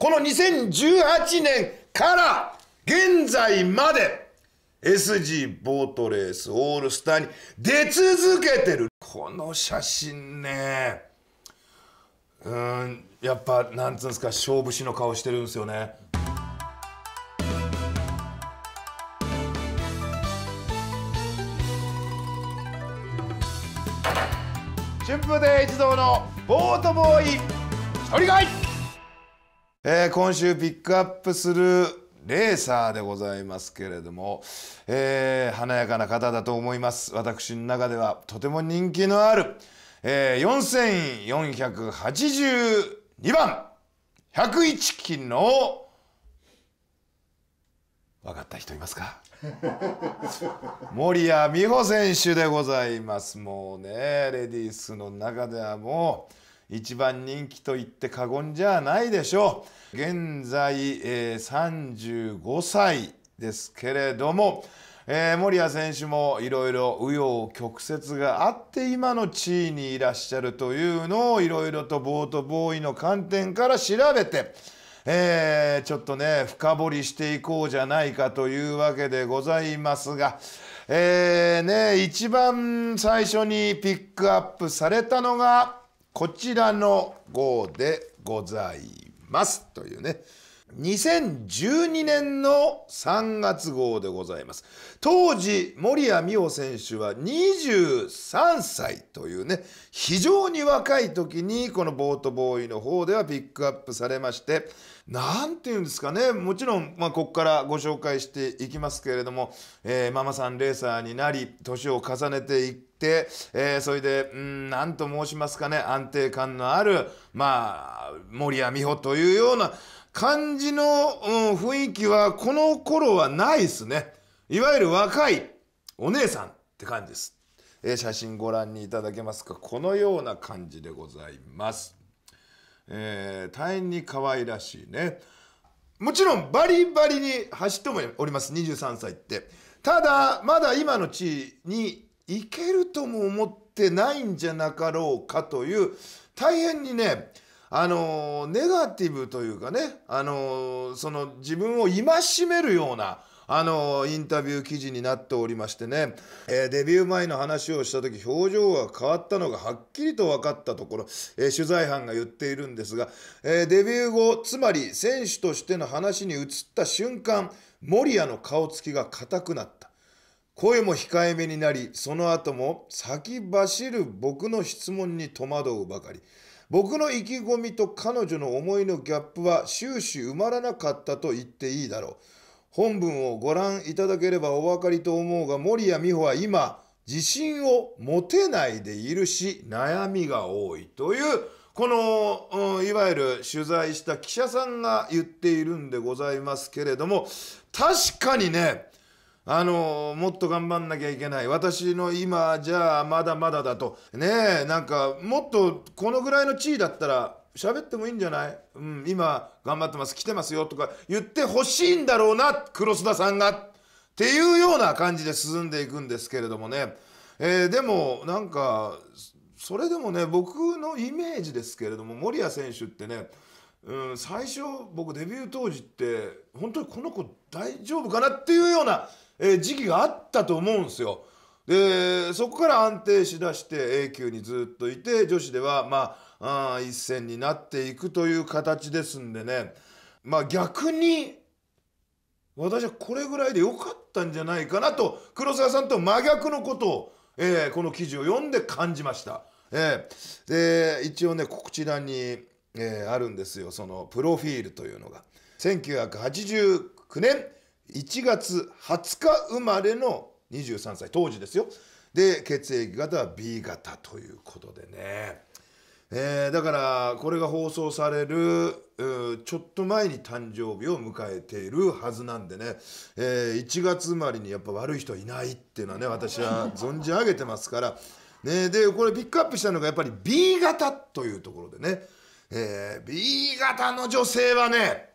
この2018年から現在まで SG ボートレースオールスターに出続けてるこの写真ねうんやっぱなんつうんですか勝負師の顔してるんですよね春風亭一同のボートボーイ一人買いえー、今週ピックアップするレーサーでございますけれども、えー、華やかな方だと思います私の中ではとても人気のある、えー、4482番101期の分かった人いますか 森谷美穂選手でございますもうねレディースの中ではもう一番人気と言って過言じゃないでしょう現在、えー、35歳ですけれども、えー、森谷選手もいろいろ紆余曲折があって今の地位にいらっしゃるというのをいろいろとボートボーイの観点から調べてえー、ちょっとね深掘りしていこうじゃないかというわけでございますが、えーね、一番最初にピックアップされたのがこちらの号でございますというね2012年の3月号でございます当時森谷美穂選手は23歳というね非常に若い時にこのボートボーイの方ではピックアップされまして何て言うんですかねもちろん、まあ、ここからご紹介していきますけれども、えー、ママさんレーサーになり年を重ねていってえー、それで何と申しますかね安定感のあるまあ森谷美穂というような感じの、うん、雰囲気はこの頃はないですね。いわゆる若いお姉さんって感じです。えー、写真ご覧にいただけますかこのような感じでございます。えー、大変に可愛らしいね。もちろんバリバリに走ってもおります23歳って。ただまだ今の地位に行けるとも思ってないんじゃなかろうかという大変にねあのネガティブというかね、あのその自分を戒めるような、あのインタビュー記事になっておりましてね、えー、デビュー前の話をした時表情が変わったのがはっきりと分かったところ、えー、取材班が言っているんですが、えー、デビュー後つまり選手としての話に移った瞬間守谷の顔つきが硬くなった声も控えめになりその後も先走る僕の質問に戸惑うばかり。僕の意気込みと彼女の思いのギャップは終始埋まらなかったと言っていいだろう本文をご覧いただければお分かりと思うが守谷美穂は今自信を持てないでいるし悩みが多いというこの、うん、いわゆる取材した記者さんが言っているんでございますけれども確かにねあのもっと頑張んなきゃいけない私の今じゃあまだまだだとねえなんかもっとこのぐらいの地位だったら喋ってもいいんじゃない、うん、今頑張ってます来てますよとか言ってほしいんだろうな黒須田さんがっていうような感じで進んでいくんですけれどもね、えー、でもなんかそれでもね僕のイメージですけれども守谷選手ってねうん、最初僕デビュー当時って本当にこの子大丈夫かなっていうようなえ時期があったと思うんですよ。でそこから安定しだして A 級にずっといて女子ではまああ一戦になっていくという形ですんでねまあ逆に私はこれぐらいで良かったんじゃないかなと黒沢さんと真逆のことを、えー、この記事を読んで感じました。えー、で一応ね告知欄に、えー、あるんですよそのプロフィールというのが。1989年1月20日生まれの23歳当時ですよで血液型は B 型ということでね、えー、だからこれが放送されるちょっと前に誕生日を迎えているはずなんでね、えー、1月生まれにやっぱ悪い人いないっていうのはね私は存じ上げてますから、ね、でこれピックアップしたのがやっぱり B 型というところでね、えー、B 型の女性はね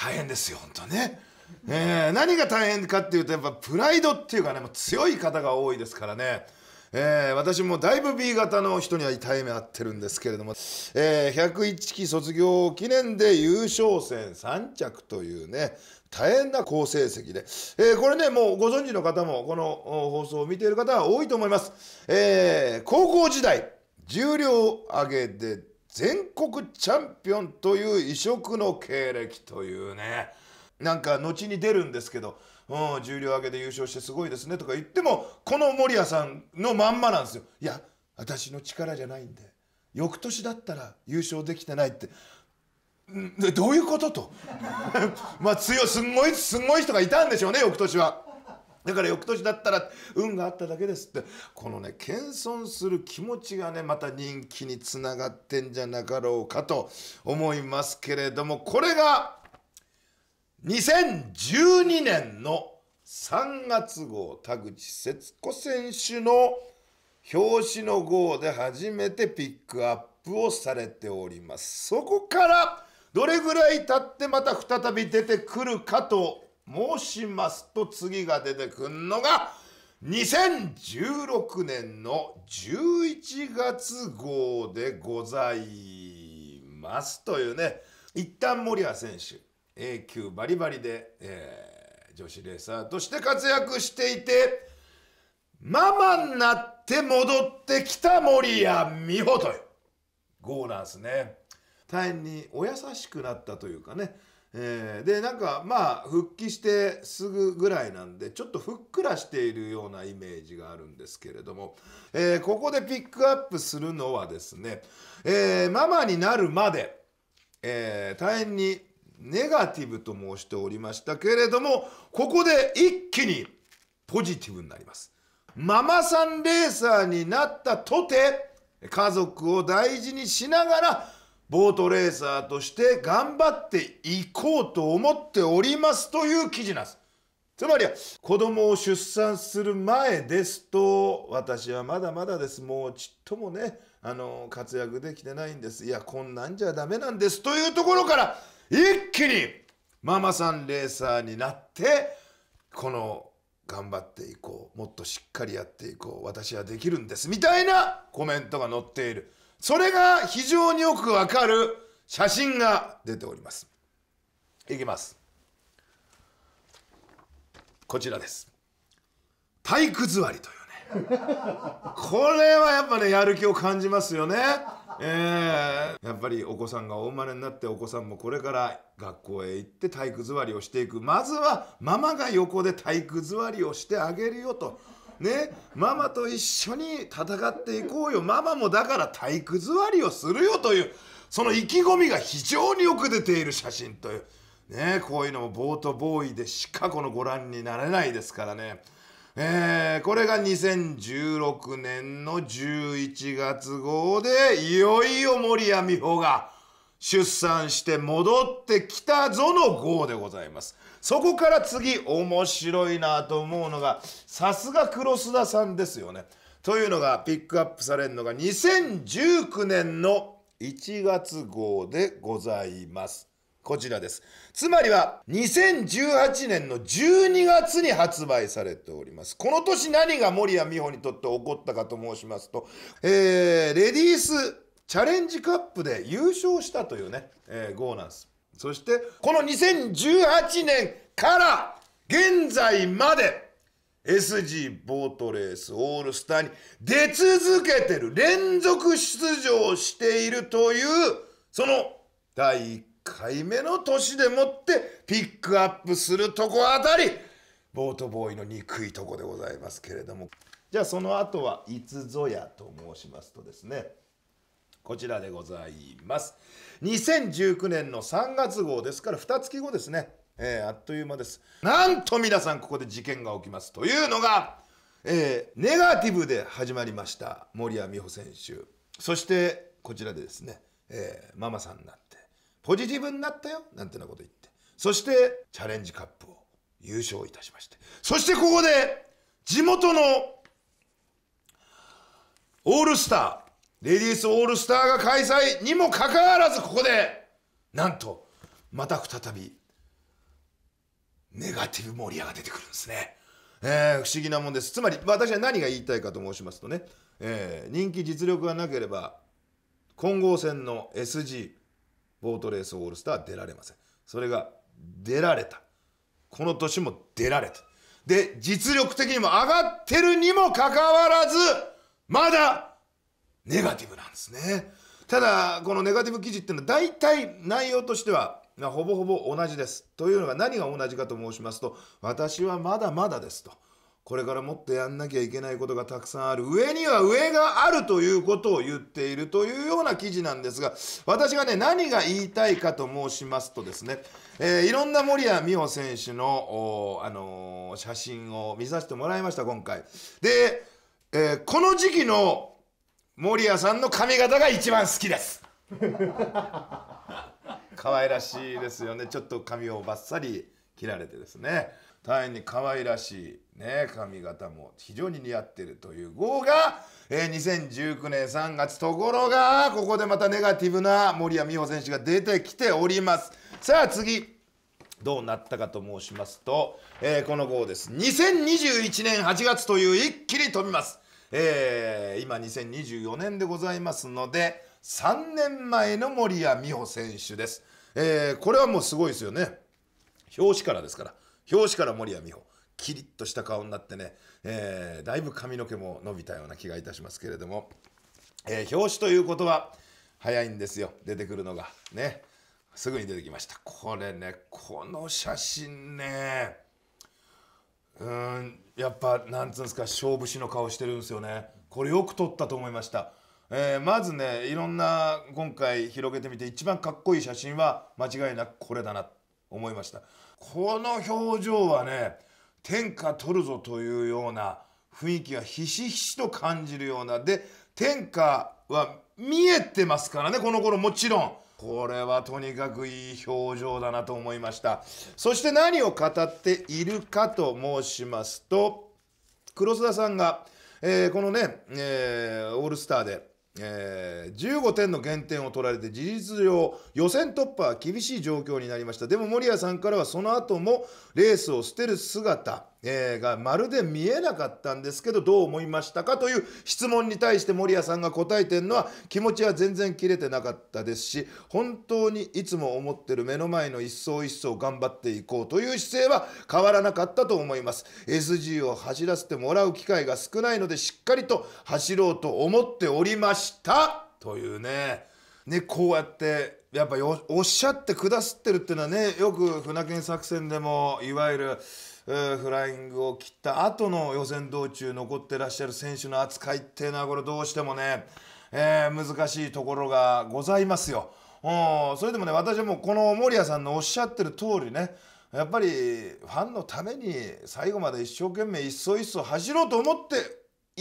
大変ですよ本当ね。えー、何が大変かっていうとやっぱプライドっていうかねもう強い方が多いですからね、えー、私もだいぶ B 型の人には痛い目合ってるんですけれども、えー、101期卒業記念で優勝戦3着というね大変な好成績で、えー、これねもうご存知の方もこの放送を見ている方は多いと思います、え高校時代重量挙げで全国チャンピオンという異色の経歴というねなんか後に出るんですけど、うん、重量挙げで優勝してすごいですねとか言ってもこの守屋さんのまんまなんですよいや私の力じゃないんで翌年だったら優勝できてないってどういうことと まあ強すんごいすごい人がいたんでしょうね翌年は。だから翌年だったら運があっただけですってこのね謙遜する気持ちがねまた人気につながってんじゃなかろうかと思いますけれどもこれが2012年の3月号田口節子選手の表紙の号で初めてピックアップをされております。そこからどれぐらい経ってまた再び出てくるかと申しますと次が出てくるのが2016年の11月号でございますというね一旦森谷選手 A 級バリバリで、えー、女子レーサーとして活躍していてママになって戻ってきた森谷美穂という号なんですね。大変にお優しくなったというかねえー、でなんかまあ復帰してすぐぐらいなんでちょっとふっくらしているようなイメージがあるんですけれども、えー、ここでピックアップするのはですね、えー、ママになるまで、え大変にネガティブと申しておりましたけれどもここで一気にポジティブになります。ママさんレーサーになったとて家族を大事にしながらボートレーサーとして頑張っていこうと思っておりますという記事なんです。つまり子供を出産する前ですと私はまだまだですもうちっともねあの活躍できてないんですいやこんなんじゃダメなんですというところから一気にママさんレーサーになってこの頑張っていこうもっとしっかりやっていこう私はできるんですみたいなコメントが載っている。それが非常によくわかる写真が出ておりますいきますこちらです体育座りというねこれはやっぱねやる気を感じますよねえー、やっぱりお子さんがお生まれになってお子さんもこれから学校へ行って体育座りをしていくまずはママが横で体育座りをしてあげるよとねママと一緒に戦っていこうよママもだから体育座りをするよというその意気込みが非常によく出ている写真という、ね、こういうのもボートボーイでしかこのご覧になれないですからね。えー、これが2016年の11月号でいよいよ森谷美穂が出産して戻ってきたぞの号でございます。そこから次面白いなと思うのがさすが黒須田さんですよね。というのがピックアップされるのが2019年の1月号でございます。こちらです。つまりは2018年の12月に発売されております。この年何が森谷美穂にとって起こったかと申しますと、えー、レディースチャレンジカップで優勝したというね、えー、号ーんそして、この2018年から現在まで、SG ボートレースオールスターに出続けてる、連続出場しているという、その第1回目の年でもってピックアップするとこあたり、ボートボーイの憎いとこでございますけれども。じゃあその後はいつぞやと申しますとですね、こちらでございます2019年の3月号ですから2月後ですね、えー、あっという間ですなんと皆さんここで事件が起きますというのが、えー、ネガティブで始まりました森谷美穂選手そしてこちらでですね、えー、ママさんになってポジティブになったよなんてなこと言ってそしてチャレンジカップを優勝いたしましてそしてここで地元のオールスター、レディースオールスターが開催にもかかわらずここでなんとまた再びネガティブ盛り上が出てくるんですね、えー、不思議なもんですつまり私は何が言いたいかと申しますとね、えー、人気実力がなければ混合戦の SG ボートレースオールスター出られませんそれが出られたこの年も出られたで実力的にも上がってるにもかかわらずまだネガティブなんですねただこのネガティブ記事っていうのは大体内容としてはほぼほぼ同じですというのが何が同じかと申しますと私はまだまだですとこれからもっとやんなきゃいけないことがたくさんある上には上があるということを言っているというような記事なんですが私がね何が言いたいかと申しますとですね、えー、いろんな森谷美穂選手の、あのー、写真を見させてもらいました今回で、えー、この時期の守屋さんの髪型が一番好きです可愛らしいですよねちょっと髪をバッサリ切られてですね大変に可愛らしい、ね、髪型も非常に似合ってるという号が、えー、2019年3月ところがここでまたネガティブな森谷美穂選手が出てきておりますさあ次どうなったかと申しますと、えー、この号です2021年8月という一気に飛びますえー、今2024年でございますので3年前の森谷美穂選手です、えー、これはもうすごいですよね表紙からですから表紙から森谷美穂キリッとした顔になってね、えー、だいぶ髪の毛も伸びたような気がいたしますけれども、えー、表紙ということは早いんですよ出てくるのがねすぐに出てきましたこれねこの写真ねうんやっぱなんつうんですか勝負師の顔してるんですよねこれよく撮ったと思いました、えー、まずねいろんな今回広げてみて一番かっこいい写真は間違いなくこれだなと思いましたこの表情はね天下取るぞというような雰囲気がひしひしと感じるようなで天下は見えてますからねこの頃もちろんこれはとにかくいい表情だなと思いましたそして何を語っているかと申しますと黒須田さんが、えー、このね、えー、オールスターでえー、15点の減点を取られて事実上予選突破は厳しい状況になりましたでも守屋さんからはその後もレースを捨てる姿えー、がまるで見えなかったんですけどどう思いましたかという質問に対して守屋さんが答えてるのは気持ちは全然切れてなかったですし本当にいつも思ってる目の前の一層一層頑張っていこうという姿勢は変わらなかったと思います SG を走らせてもらう機会が少ないのでしっかりと走ろうと思っておりましたというねねこうやってやっぱおっしゃってくださってるっていうのはねよく船券作戦でもいわゆるフライングを切った後の予選道中残ってらっしゃる選手の扱いっていうのはこれどうしてもね、えー、難しいところがございますよ。うん、それでもね私はもうこの守屋さんのおっしゃってる通りねやっぱりファンのために最後まで一生懸命一層一層走ろうと思って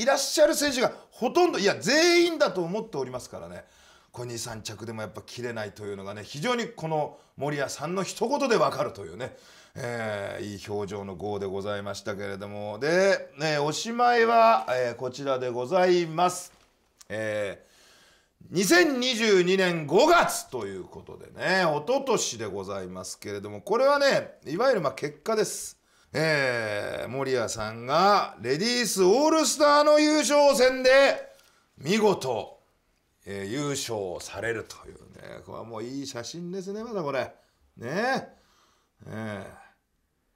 いらっしゃる選手がほとんどいや全員だと思っておりますからね。小3着でもやっぱ切れないというのがね非常にこの守谷さんの一言でわかるというね、えー、いい表情の号でございましたけれどもで、ね、おしまいは、えー、こちらでございます。えー2022年5月ということでね、おととしでございますけれども、これはね、いわゆるま結果です。えー、森谷さんがレディースオールスターの優勝戦で見事えー、優勝されるというね、これはもういい写真ですね、まだこれ。ねえ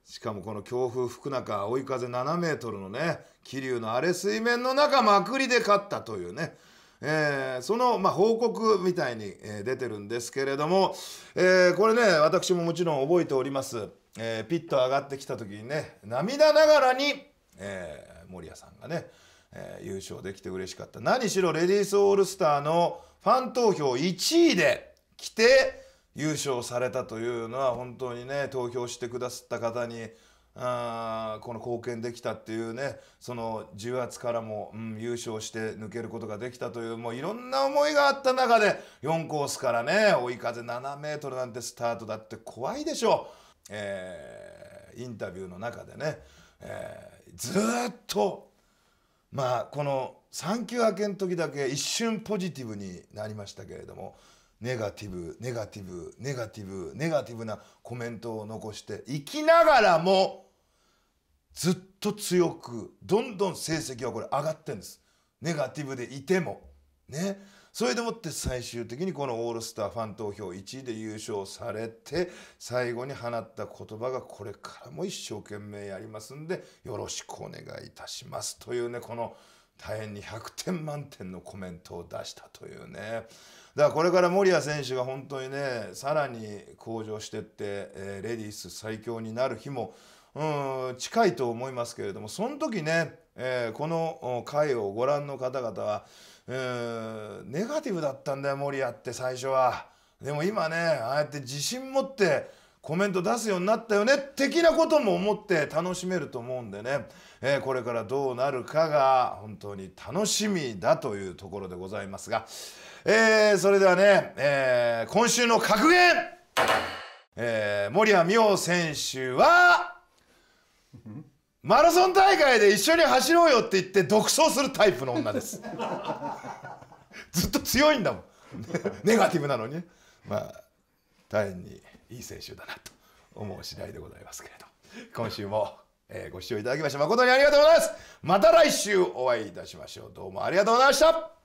しかもこの強風吹く中、追い風7メートルのね、桐生の荒れ水面の中、まくりで勝ったというね。えー、その、まあ、報告みたいに、えー、出てるんですけれども、えー、これね私ももちろん覚えております、えピッと上がってきた時にね涙ながらに、え守屋さんがねえー、優勝できて嬉しかった何しろレディースオールスターのファン投票1位で来て優勝されたというのは本当にね投票してくださった方にあこの貢献できたっていうねその重圧からも、うん、優勝して抜けることができたというもういろんな思いがあった中で4コースからね追い風7メートルなんてスタートだって怖いでしょう、えー、インタビューの中でね、えー、ずっとまあこの産休明けの時だけ一瞬ポジティブになりましたけれどもネガティブネガティブネガティブネガティブなコメントを残して生きながらもずっと強くどんどん成績はこれ上がってるんですネガティブでいてもねそれでもって最終的にこのオールスターファン投票1位で優勝されて最後に放った言葉がこれからも一生懸命やりますんでよろしくお願いいたしますというねこの大変に100点満点のコメントを出したというねだからこれから森谷選手が本当にねさらに向上してって、えレディース最強になる日もうん近いと思いますけれどもその時ね、えこの回をご覧の方々はえんネガティブだったんだよ守谷って最初はでも今ねああやって自信持ってコメント出すようになったよね的なことも思って楽しめると思うんでね、えー、これからどうなるかが本当に楽しみだというところでございますが、えー、それではね、えー、今週の格言、えー、森谷美穂選手は。マラソン大会で一緒に走ろうよって言って独走するタイプの女です ずっと強いんだもん ネガティブなのにまあ大変にいい選手だなと思う次第でございますけれど今週も、えー、ご視聴いただきまして誠にありがとうございますまた来週お会いいたしましょうどうもありがとうございました